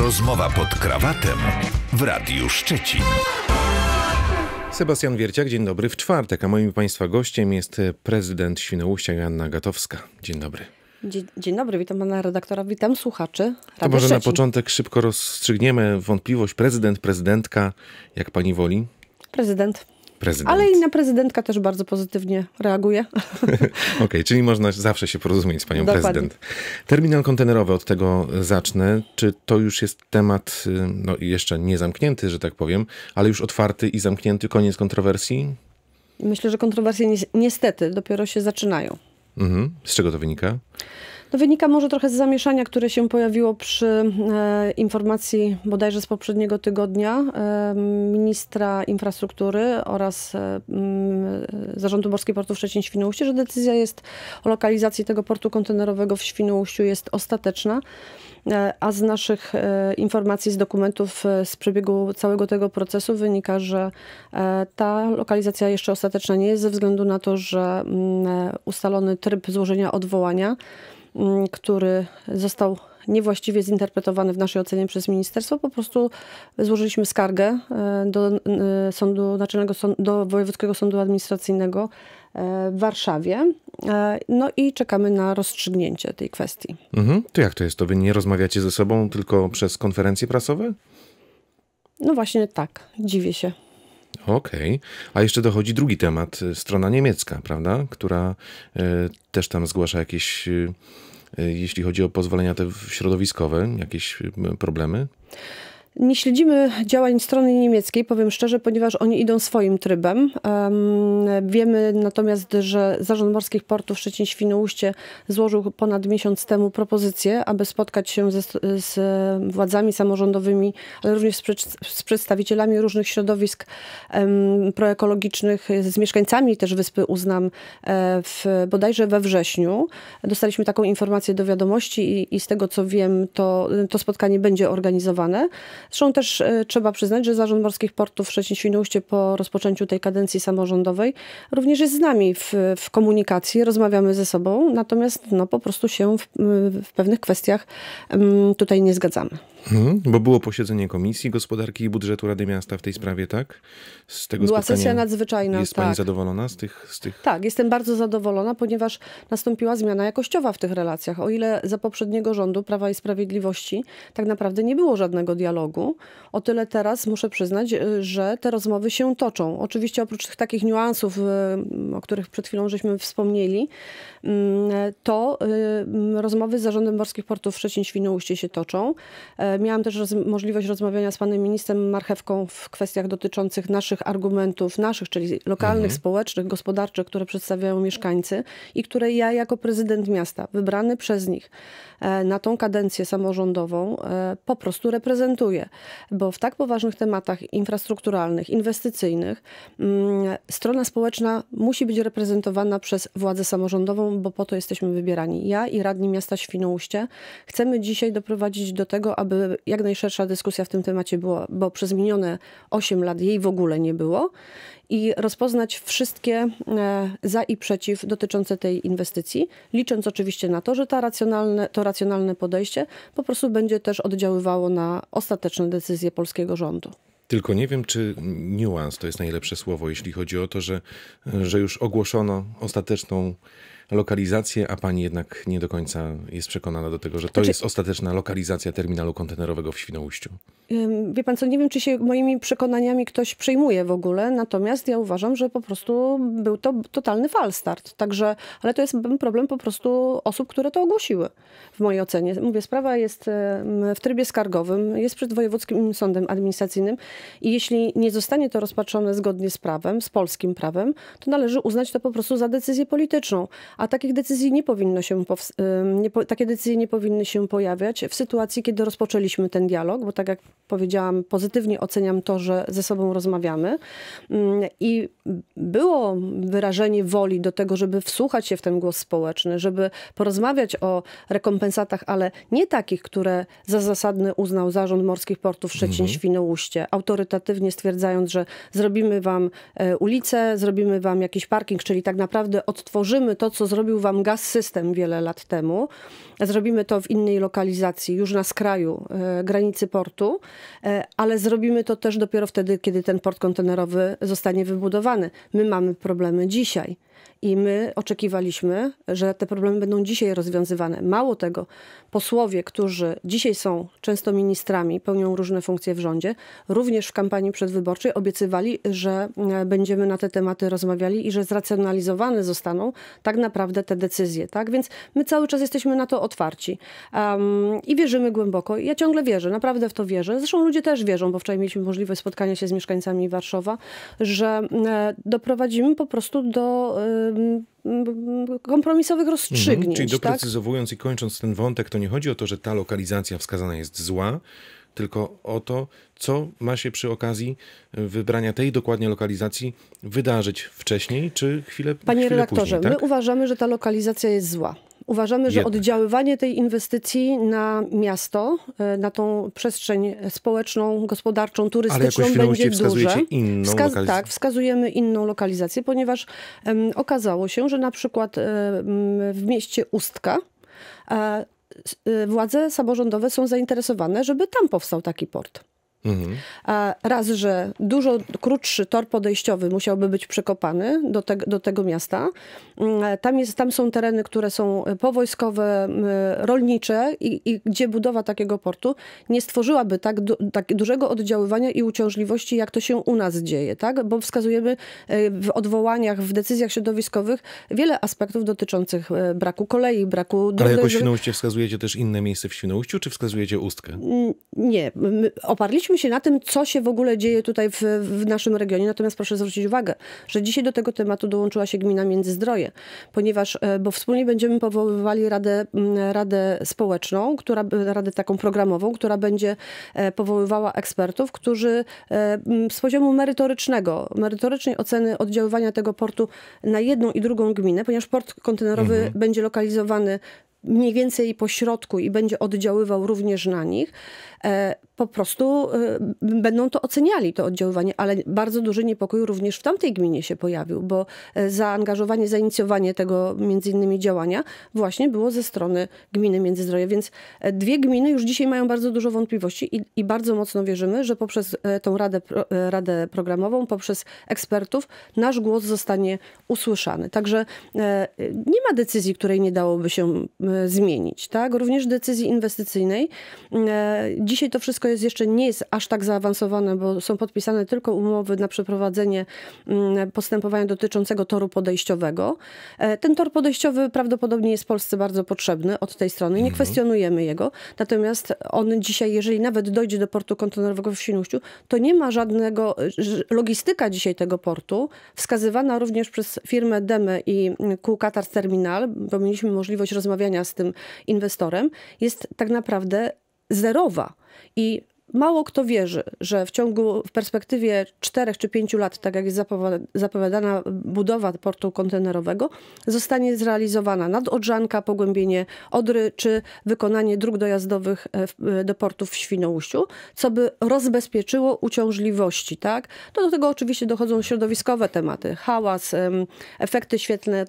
Rozmowa pod krawatem w Radiu Szczecin. Sebastian Wierciak, dzień dobry w czwartek, a moim Państwa gościem jest prezydent Świnoujścia Joanna Gatowska. Dzień dobry. Dzień, dzień dobry, witam pana redaktora, witam słuchaczy. Radia to może Szczecin. na początek szybko rozstrzygniemy wątpliwość prezydent, prezydentka, jak pani woli? Prezydent prezydent. Ale inna prezydentka też bardzo pozytywnie reaguje. Okej, okay, czyli można zawsze się porozumieć z panią Dokładnie. prezydent. Terminal kontenerowy, od tego zacznę. Czy to już jest temat y, no, jeszcze nie zamknięty, że tak powiem, ale już otwarty i zamknięty, koniec kontrowersji? Myślę, że kontrowersje ni niestety dopiero się zaczynają. Mhm. Z czego to wynika? No, wynika może trochę z zamieszania, które się pojawiło przy e, informacji bodajże z poprzedniego tygodnia e, ministra infrastruktury oraz e, mm, zarządu Morskiej Portu Szczecin-Świnoujście, że decyzja jest o lokalizacji tego portu kontenerowego w Świnoujściu jest ostateczna. E, a z naszych e, informacji, z dokumentów e, z przebiegu całego tego procesu wynika, że ta lokalizacja jeszcze ostateczna nie jest ze względu na to, że mm, ustalony tryb złożenia odwołania Mm, który został niewłaściwie zinterpretowany w naszej ocenie przez ministerstwo. Po prostu złożyliśmy skargę e, do e, Sądu Naczelnego, do Wojewódzkiego Sądu Administracyjnego e, w Warszawie. No i czekamy na rozstrzygnięcie tej kwestii. Mhm. To jak to jest? To wy nie rozmawiacie ze sobą tylko przez konferencje prasowe? No właśnie tak. Dziwię się. Okej. Okay. A jeszcze dochodzi drugi temat, y, strona niemiecka, prawda? Która y, też tam zgłasza jakieś, y, jeśli chodzi o pozwolenia te środowiskowe, jakieś problemy? Nie śledzimy działań strony niemieckiej, powiem szczerze, ponieważ oni idą swoim trybem. wiemy natomiast, że Zarząd Morskich Portów Szczecin-Świnoujście złożył ponad miesiąc temu propozycję, aby spotkać się ze, z władzami samorządowymi, ale również z, z przedstawicielami różnych środowisk proekologicznych, z mieszkańcami też Wyspy Uznam, e, w, bodajże we wrześniu. Dostaliśmy taką informację do wiadomości i, i z tego co wiem, to, to spotkanie będzie organizowane. Zresztą też e, trzeba przyznać, że Zarząd Morskich Portów w Szczecin-Świnoujście po rozpoczęciu tej kadencji samorządowej również jest z nami w, w komunikacji, rozmawiamy ze sobą, natomiast no, po prostu się w, w pewnych kwestiach mm, tutaj nie zgadzamy. Mhm, bo było posiedzenie Komisji Gospodarki i Budżetu Rady Miasta w tej sprawie, tak? Z tego Była sesja nadzwyczajna. Jest tak. Pani zadowolona z tych, z tych... Tak, jestem bardzo zadowolona, ponieważ nastąpiła zmiana jakościowa w tych relacjach. O ile za poprzedniego rządu Prawa i Sprawiedliwości tak naprawdę nie było żadnego dialogu, o tyle teraz muszę przyznać, y, że te rozmowy się toczą. Oczywiście oprócz tych takich niuansów, y, o których przed chwilą żeśmy wspomnieli, mm, to y, mm, rozmowy z Zarządem Morskich Portów Szczecin-Świnoujście się toczą. E, Miałam też roz możliwość rozmawiania z panem ministrem Marchewką w kwestiach dotyczących naszych argumentów, naszych, czyli lokalnych, mhm. społecznych, gospodarczych, które przedstawiają mieszkańcy i które ja jako prezydent miasta, wybrany przez nich e, na tą kadencję samorządową, e, po prostu reprezentuję. Bo w tak poważnych tematach infrastrukturalnych, inwestycyjnych, mm, strona społeczna musi być reprezentowana przez władzę samorządową, bo po to jesteśmy wybierani. Ja i radni miasta Świnoujście chcemy dzisiaj doprowadzić do tego, aby Y, jak najszersza dyskusja w tym temacie była, bo przez minione 8 lat jej w ogóle nie było i rozpoznać wszystkie e, za i przeciw dotyczące tej inwestycji, licząc oczywiście na to, że ta racjonalne, to racjonalne podejście po prostu będzie też oddziaływało na ostateczne decyzje polskiego rządu. Tylko nie wiem, czy niuans to jest najlepsze słowo, jeśli chodzi o to, że, że już ogłoszono ostateczną lokalizację, a pani jednak nie do końca jest przekonana do tego, że to znaczy... jest ostateczna lokalizacja terminalu kontenerowego w Świnoujściu. Wie pan co, nie wiem, czy się moimi przekonaniami ktoś przejmuje w ogóle, natomiast ja uważam, że po prostu był to totalny falstart. Także, ale to jest problem po prostu osób, które to ogłosiły, w mojej ocenie. Mówię, sprawa jest w trybie skargowym, jest przed Wojewódzkim Sądem Administracyjnym i jeśli nie zostanie to rozpatrzone zgodnie z prawem, z polskim prawem, to należy uznać to po prostu za decyzję polityczną. A takich decyzji nie powinno się, nie po takie decyzje nie powinny się pojawiać w sytuacji, kiedy rozpoczęliśmy ten dialog, bo tak jak powiedziałam, pozytywnie oceniam to, że ze sobą rozmawiamy mm, i było wyrażenie woli do tego, żeby wsłuchać się w ten głos społeczny, żeby porozmawiać o rekompensatach, ale nie takich, które za zasadne uznał Zarząd Morskich Portów Szczecin-Świnoujście, mhm. autorytatywnie stwierdzając, że zrobimy wam e, ulicę, zrobimy wam jakiś parking, czyli tak naprawdę odtworzymy to, co zrobił wam gaz system wiele lat temu. Zrobimy to w innej lokalizacji, już na skraju e, granicy portu, e, ale zrobimy to też dopiero wtedy, kiedy ten port kontenerowy zostanie wybudowany. My mamy problemy dzisiaj. I my oczekiwaliśmy, że te problemy będą dzisiaj rozwiązywane. Mało tego, posłowie, którzy dzisiaj są często ministrami, pełnią różne funkcje w rządzie, również w kampanii przedwyborczej obiecywali, że e, będziemy na te tematy rozmawiali i że zracjonalizowane zostaną tak naprawdę te decyzje. Tak? Więc my cały czas jesteśmy na to otwarci um, i wierzymy głęboko. Ja ciągle wierzę, naprawdę w to wierzę. Zresztą ludzie też wierzą, bo wczoraj mieliśmy możliwość spotkania się z mieszkańcami Warszawa, że e, doprowadzimy po prostu do e, Y, y, kompromisowych rozstrzygnięć. Mhm, czyli tak? doprecyzowując tak? i kończąc ten wątek, to nie chodzi o to, że ta lokalizacja wskazana jest zła, tylko o to, co ma się przy okazji wybrania tej dokładnie lokalizacji wydarzyć wcześniej, czy chwilę Panie chwilę redaktorze, Panie tak? my uważamy, że ta lokalizacja jest zła. Uważamy, że oddziaływanie tej inwestycji na miasto, e, na tą przestrzeń społeczną, gospodarczą, turystyczną będzie duże. Inną Wskaz lokalizację. tak, wskazujemy inną lokalizację, ponieważ um, okazało się, że na przykład um, w mieście Ustka um, władze samorządowe są zainteresowane, żeby tam powstał taki port. Mhm. A raz, że dużo krótszy tor podejściowy musiałby być przekopany do, te, do tego miasta. Mm, e, tam, jest, tam są tereny, które są e, powojskowe, e, rolnicze i, i gdzie budowa takiego portu nie stworzyłaby tak, du, tak dużego oddziaływania i uciążliwości, jak to się u nas dzieje, tak? Bo wskazujemy w odwołaniach, w decyzjach środowiskowych wiele aspektów dotyczących braku kolei, braku... Ale jako Świnoujście wskazujecie też inne miejsce w Świnoujściu, czy wskazujecie Ustkę? Mm, nie. oparliśmy skupiliśmy się na tym, co się w ogóle dzieje tutaj w, w naszym regionie. Natomiast proszę zwrócić uwagę, że dzisiaj do tego tematu dołączyła się gmina Międzyzdroje, ponieważ, e, bo wspólnie będziemy powoływali radę, radę społeczną, która, e, radę taką programową, która będzie e, powoływała ekspertów, którzy z poziomu merytorycznego, merytorycznej oceny oddziaływania tego portu na jedną i drugą gminę, ponieważ port kontenerowy mhm. będzie lokalizowany mniej więcej po środku i będzie oddziaływał również na nich po prostu y, będą to oceniali, to oddziaływanie, ale bardzo duży niepokój również w tamtej gminie się pojawił, bo y, zaangażowanie, zainicjowanie tego między innymi działania właśnie było ze strony gminy Międzyzdroje, więc e, dwie gminy już dzisiaj mają bardzo dużo wątpliwości i, i bardzo mocno wierzymy, że poprzez e, tą radę, e, radę programową, poprzez ekspertów nasz głos zostanie usłyszany. Także nie ma decyzji, której nie dałoby się zmienić, tak? Również decyzji inwestycyjnej. Dzisiaj to wszystko to jest jeszcze nie jest aż tak zaawansowane, bo są podpisane tylko umowy na przeprowadzenie mm, postępowania dotyczącego toru podejściowego. E, ten tor podejściowy prawdopodobnie jest Polsce bardzo potrzebny od tej strony. Nie mhm. kwestionujemy jego. Natomiast on dzisiaj, jeżeli nawet dojdzie do portu kontenerowego w Świnoujściu, to nie ma żadnego... E, logistyka dzisiaj tego portu, wskazywana również przez firmę Deme i mm, ku Qatar Terminal, bo mieliśmy możliwość rozmawiania z tym inwestorem, jest tak naprawdę zerowa. I Mało kto wierzy, że w ciągu, w perspektywie 4 czy 5 lat, tak jak jest zapowiadana budowa portu kontenerowego, zostanie zrealizowana nadodrzanka, pogłębienie Odry czy wykonanie dróg dojazdowych e, e, do portów w Świnoujściu, co by rozbezpieczyło uciążliwości. Tak? No do tego oczywiście dochodzą środowiskowe tematy, hałas, efekty świetlne, e,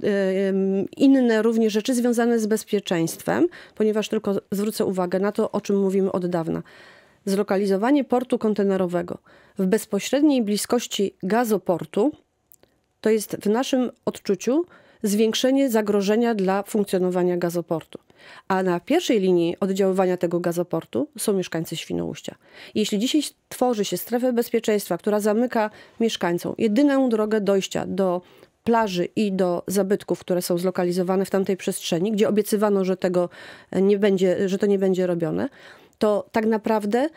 inne również rzeczy związane z bezpieczeństwem, ponieważ tylko zwrócę uwagę na to, o czym mówimy od dawna zlokalizowanie portu kontenerowego w bezpośredniej bliskości gazoportu to jest w naszym odczuciu zwiększenie zagrożenia dla funkcjonowania gazoportu. A na pierwszej linii oddziaływania tego gazoportu są mieszkańcy Świnoujścia. Jeśli dzisiaj tworzy się strefę bezpieczeństwa, która zamyka mieszkańcom jedyną drogę dojścia do plaży i do zabytków, które są zlokalizowane w tamtej przestrzeni, gdzie obiecywano, że tego nie będzie, że to nie będzie robione, to tak naprawdę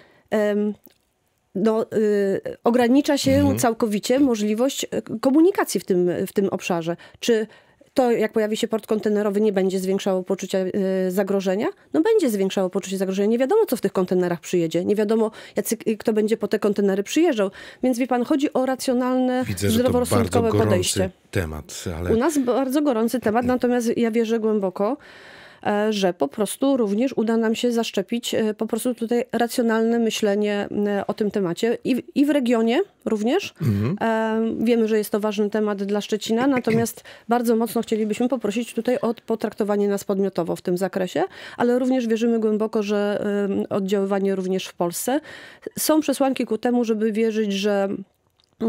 no, y, ogranicza się mhm. całkowicie możliwość e, komunikacji w tym, w tym obszarze. Czy to, jak pojawi się port kontenerowy, nie będzie zwiększało poczucia e, zagrożenia? No będzie zwiększało poczucie zagrożenia. Nie wiadomo, co w tych kontenerach przyjedzie. Nie wiadomo, jacy, kto będzie po te kontenery przyjeżdżał. Więc wie pan, chodzi o racjonalne, Widzę, zdroworozsądkowe podejście. temat, ale... U nas bardzo gorący temat, natomiast ja wierzę głęboko, E, że po prostu również uda nam się zaszczepić e, po prostu tutaj racjonalne myślenie e, o tym temacie i, i w regionie również. Mhm. Wiemy, że jest to ważny temat dla Szczecina, natomiast bardzo mocno chcielibyśmy poprosić tutaj o potraktowanie nas podmiotowo w tym zakresie, ale również wierzymy głęboko, że oddziaływanie również w Polsce. Są przesłanki ku temu, żeby wierzyć, że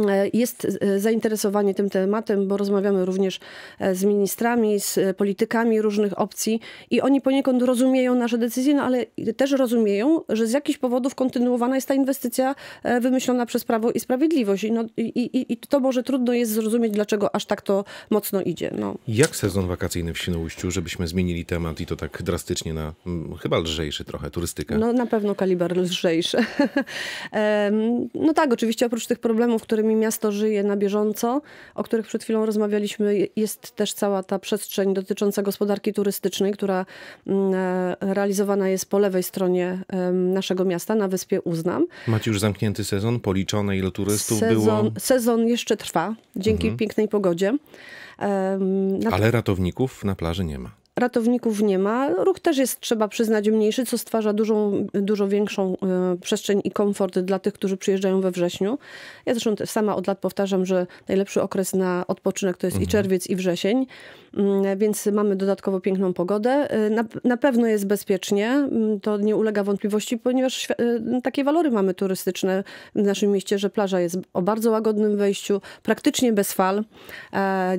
E, jest e, zainteresowanie tym tematem, bo rozmawiamy również e, z ministrami, z politykami różnych opcji i oni poniekąd rozumieją nasze decyzje, no ale też rozumieją, że z jakichś powodów kontynuowana jest ta inwestycja wymyślona przez Prawo i Sprawiedliwość. I, no, i, i, i to może trudno jest zrozumieć, dlaczego aż tak to mocno idzie. No. Jak sezon wakacyjny w Świnoujściu, żebyśmy zmienili temat i to tak drastycznie na m, chyba lżejszy trochę, turystykę? No na pewno kaliber lżejszy. no tak, oczywiście oprócz tych problemów, które którymi miasto żyje na bieżąco, o których przed chwilą rozmawialiśmy. Jest też cała ta przestrzeń dotycząca gospodarki turystycznej, która mm, e, realizowana jest po lewej stronie naszego miasta, na wyspie Uznam. Macie już zamknięty sezon, policzone ile turystów sezon, było? Sezon jeszcze trwa, dzięki mhm. pięknej pogodzie. Na... Ale ratowników na plaży nie ma ratowników nie ma. Ruch też jest, trzeba przyznać, mniejszy, co stwarza dużą, dużo większą e, przestrzeń i komfort dla tych, którzy przyjeżdżają we wrześniu. Ja zresztą sama od lat powtarzam, że najlepszy okres na odpoczynek to jest mhm. i czerwiec, i wrzesień, mm, więc mamy dodatkowo piękną pogodę. E, na, na pewno jest bezpiecznie, mm, to nie ulega wątpliwości, ponieważ e, takie walory mamy turystyczne w naszym mieście, że plaża jest o bardzo łagodnym wejściu, praktycznie bez fal,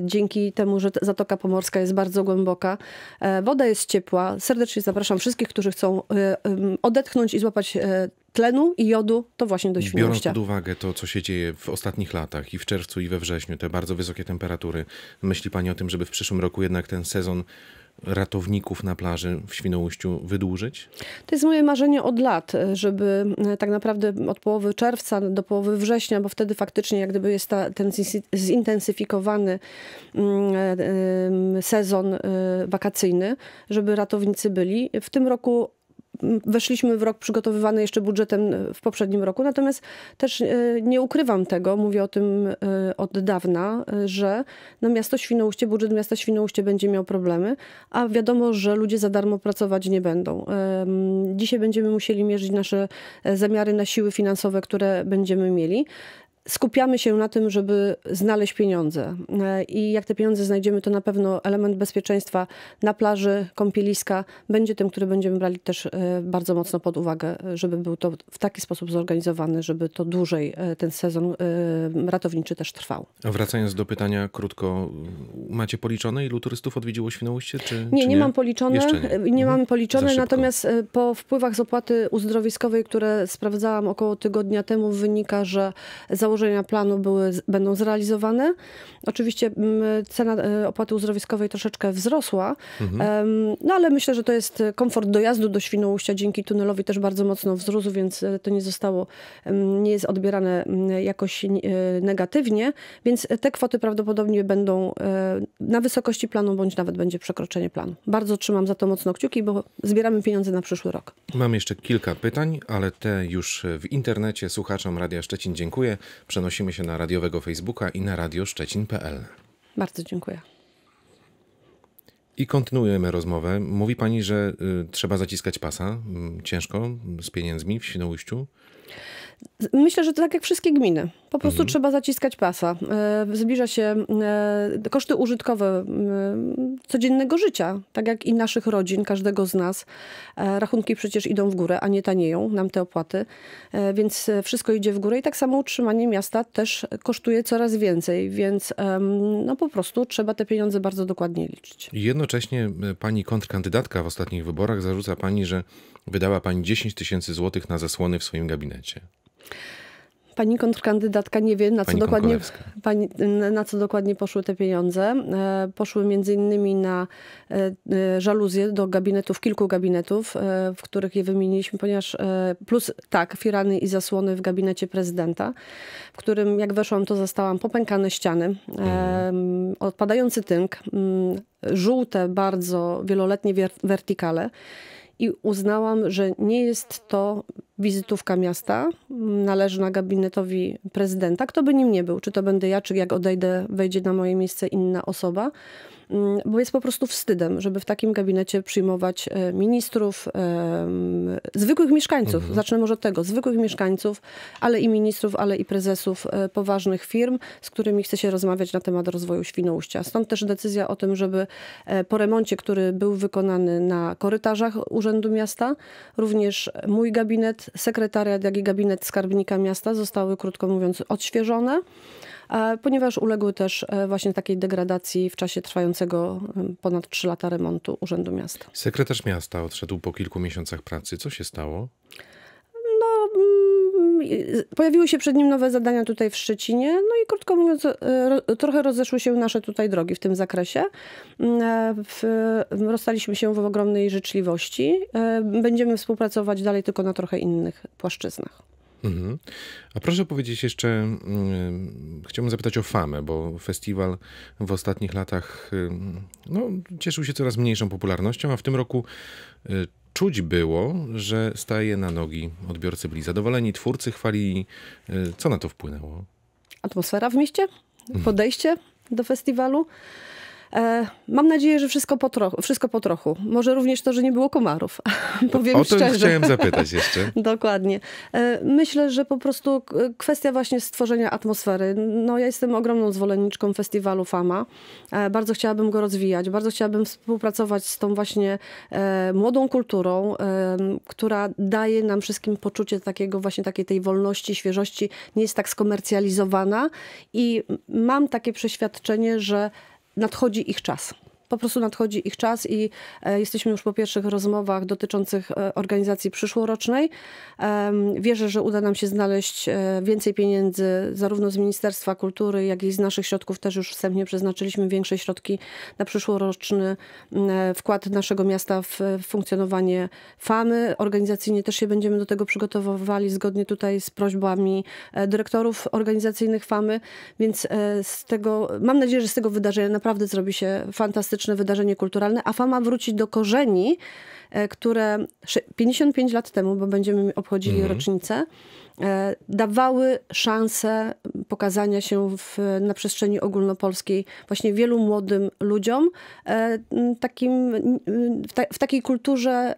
dzięki temu, że Zatoka Pomorska jest bardzo głęboka. E, woda jest ciepła. Serdecznie zapraszam wszystkich, którzy chcą e, odetchnąć i złapać e, tlenu i jodu, to właśnie do Świnoujścia. Biorąc pod uwagę to, co się dzieje w ostatnich latach i w czerwcu i we wrześniu, te bardzo wysokie temperatury, myśli Pani o tym, żeby w przyszłym roku jednak ten sezon ratowników na plaży w Świnoujściu wydłużyć? To jest moje marzenie od lat, e, żeby e, tak naprawdę od połowy czerwca do połowy września, bo wtedy faktycznie jak gdyby jest ta, ten zintensyfikowany mm, e, sezon wakacyjny, żeby ratownicy byli. W tym roku weszliśmy w rok przygotowywany jeszcze budżetem e, w poprzednim roku, natomiast też e, nie ukrywam tego, mówię o tym e, od dawna, że na miasto Świnoujście, budżet miasta Świnoujście będzie miał problemy, a wiadomo, że ludzie za darmo pracować nie będą. Dzisiaj będziemy musieli mierzyć nasze zamiary na siły finansowe, które będziemy mieli skupiamy się na tym, żeby znaleźć pieniądze. E, I jak te pieniądze znajdziemy, to na pewno element bezpieczeństwa na plaży, kąpieliska będzie tym, który będziemy brali też e, bardzo mocno pod uwagę, żeby był to w taki sposób zorganizowany, żeby to dłużej e, ten sezon ratowniczy też trwał. A wracając do pytania krótko, macie policzone ilu turystów odwiedziło Świnoujście? Czy, nie, czy nie, nie mam policzone. Jeszcze nie, nie mhm. mam policzone, natomiast po wpływach z opłaty uzdrowiskowej, które sprawdzałam około tygodnia temu, wynika, że założenie założenia planu były, będą zrealizowane. Oczywiście mm, cena e, opłaty uzdrowiskowej troszeczkę wzrosła, mhm. no ale myślę, że to jest komfort dojazdu do Świnoujścia dzięki tunelowi też bardzo mocno wzrósł, więc e, to nie zostało, nie jest odbierane mm, jakoś e, negatywnie, więc te kwoty prawdopodobnie będą na wysokości planu, bądź nawet będzie przekroczenie planu. Bardzo trzymam za to mocno kciuki, bo zbieramy pieniądze na przyszły rok. Mam jeszcze kilka pytań, ale te już w internecie. Słuchaczom Radia Szczecin dziękuję. Przenosimy się na radiowego Facebooka i na radioszczecin.pl. Bardzo dziękuję. I kontynuujemy rozmowę. Mówi pani, że y, trzeba zaciskać pasa y, ciężko z pieniędzmi w Świnoujściu. Myślę, że to tak jak wszystkie gminy. Po prostu mhm. trzeba zaciskać pasa. E, zbliża się e, koszty użytkowe codziennego życia, tak jak i naszych rodzin, każdego z nas. E, rachunki przecież idą w górę, a nie tanieją nam te opłaty, więc wszystko idzie w górę i tak samo utrzymanie miasta też kosztuje coraz więcej, więc no po prostu trzeba te pieniądze bardzo dokładnie liczyć. Jednocześnie pani kontrkandydatka w ostatnich wyborach zarzuca pani, że wydała pani 10 tysięcy złotych na zasłony w swoim gabinecie gabinecie? Pani kontrkandydatka nie wie, na co, pani dokładnie, pani, na co dokładnie poszły te pieniądze. E, poszły między innymi na e, e, żaluzje do gabinetów, kilku gabinetów, w których je wymieniliśmy, ponieważ plus tak, firany i zasłony w gabinecie prezydenta, w którym jak weszłam, to zastałam popękane ściany, mhm. odpadający tynk, mm, żółte bardzo wieloletnie wertykale i uznałam, że nie jest to wizytówka miasta mm, należy na gabinetowi prezydenta, kto by nim nie był, czy to będę ja, czy jak odejdę, wejdzie na moje miejsce inna osoba. Mm, bo jest po prostu wstydem, żeby w takim gabinecie przyjmować e, ministrów, zwykłych mieszkańców, mhm. zacznę może od tego, zwykłych mieszkańców, ale i ministrów, ale i prezesów e, poważnych firm, z którymi chce się rozmawiać na temat rozwoju Świnoujścia. Stąd też decyzja o tym, żeby e, po remoncie, który był wykonany na korytarzach Urzędu Miasta, również mój gabinet, sekretariat, jak i gabinet skarbnika miasta zostały, krótko mówiąc, odświeżone, ponieważ uległy też właśnie takiej degradacji w czasie trwającej trwającego ponad 3 lata remontu Urzędu Miasta. Sekretarz miasta odszedł po kilku miesiącach pracy. Co się stało? No, mm, pojawiły się przed nim nowe zadania tutaj w Szczecinie, no i krótko mówiąc, e, trochę rozeszły się nasze tutaj drogi w tym zakresie. Mm, e, rozstaliśmy się w ogromnej życzliwości. E, będziemy współpracować dalej tylko na trochę innych płaszczyznach. Mhm. A proszę powiedzieć jeszcze, mm, chciałbym zapytać o famę, bo festiwal w ostatnich latach no, cieszył się coraz mniejszą popularnością, a w tym roku y, czuć było, że staje na nogi. Odbiorcy byli zadowoleni, twórcy chwalili. Y, co na to wpłynęło? Atmosfera w mieście? Mhm. Podejście do festiwalu? E, mam nadzieję, że wszystko po, trochu, wszystko po trochu. Może również to, że nie było komarów. Powiem o to szczerze. chciałem zapytać jeszcze. Dokładnie. E, myślę, że po prostu e, kwestia właśnie stworzenia atmosfery. No, ja jestem ogromną zwolenniczką festiwalu FAMA. Bardzo chciałabym go rozwijać. Bardzo chciałabym współpracować z tą właśnie młodą kulturą, która daje nam wszystkim poczucie takiego właśnie takiej tej wolności, świeżości. Nie jest tak skomercjalizowana i mam takie przeświadczenie, że nadchodzi ich czas po prostu nadchodzi ich czas i e, jesteśmy już po pierwszych rozmowach dotyczących e, organizacji przyszłorocznej. Wierzę, że uda nam się znaleźć e, więcej pieniędzy zarówno z Ministerstwa Kultury, jak i z naszych środków. Też już wstępnie przeznaczyliśmy większe środki na przyszłoroczny wkład naszego miasta w funkcjonowanie FAMY. Organizacyjnie też się będziemy do tego przygotowywali zgodnie tutaj z prośbami dyrektorów organizacyjnych FAMY, więc z tego, mam nadzieję, że z tego wydarzenia naprawdę zrobi się fantastyczne fantastyczne wydarzenie kulturalne, a fama wróci do korzeni, e, które 55 lat temu, bo będziemy obchodzili mhm. rocznicę, e, dawały szansę pokazania się w, na przestrzeni ogólnopolskiej właśnie wielu młodym ludziom e, takim, w, ta, w takiej kulturze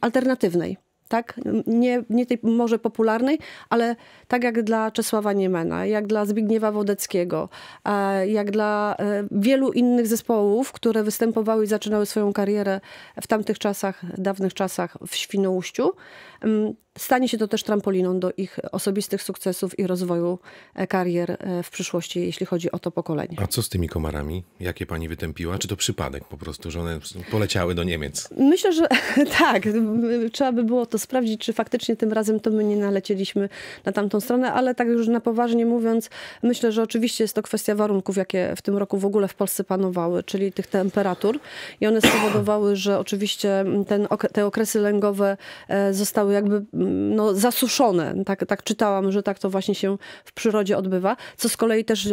alternatywnej tak? Nie, nie tej może popularnej, ale tak jak dla Czesława Niemena, jak dla Zbigniewa Wodeckiego, e, jak dla e, wielu innych zespołów, które występowały i zaczynały swoją karierę w tamtych czasach, dawnych czasach w Świnoujściu mm, stanie się to też trampoliną do ich osobistych sukcesów i rozwoju e, karier e, w przyszłości, jeśli chodzi o to pokolenie. A co z tymi komarami? Jakie pani wytępiła? Czy to przypadek po prostu, że one poleciały do Niemiec? Myślę, że tak. Trzeba by było to sprawdzić, czy faktycznie tym razem to my nie nalecieliśmy na tamtą stronę, ale tak już na poważnie mówiąc, myślę, że oczywiście jest to kwestia warunków, jakie w tym roku w ogóle w Polsce panowały, czyli tych temperatur i one spowodowały, że oczywiście ten, te okresy lęgowe e, zostały jakby no, zasuszone. Tak, tak czytałam, że tak to właśnie się w przyrodzie odbywa, co z kolei też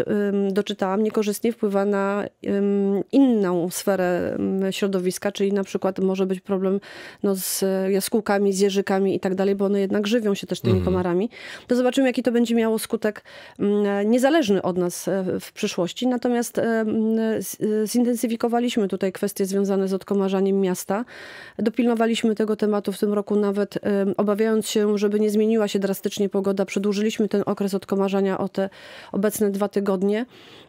doczytałam, niekorzystnie wpływa na inną sferę środowiska, czyli na przykład może być problem no, z e, jaskółkami, z jeżykami i tak dalej, bo one jednak żywią się też tymi mhm. komarami. To zobaczymy, jaki to będzie miało skutek niezależny od nas e, w przyszłości. Natomiast e, zintensyfikowaliśmy tutaj kwestie związane z odkomarzaniem miasta. Dopilnowaliśmy tego tematu w tym roku nawet obawiając starając się, żeby nie zmieniła się drastycznie pogoda, przedłużyliśmy ten okres odkomarzania o te obecne dwa tygodnie,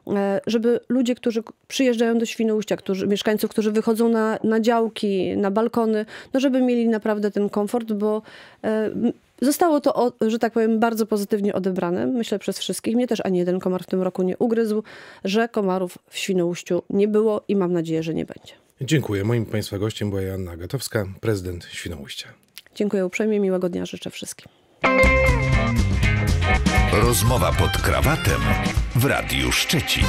e, żeby ludzie, którzy przyjeżdżają do Świnoujścia, którzy, mieszkańców, którzy wychodzą na, na działki, na balkony, no żeby mieli naprawdę ten komfort, bo e, Zostało to, że tak powiem, bardzo pozytywnie odebrane, myślę przez wszystkich. Mnie też ani jeden komar w tym roku nie ugryzł, że komarów w Świnoujściu nie było i mam nadzieję, że nie będzie. Dziękuję. Moim Państwa gościem była Joanna Gatowska, prezydent Świnoujścia. Dziękuję uprzejmie, miłego dnia życzę wszystkim. Rozmowa pod krawatem w Radiu Szczecin.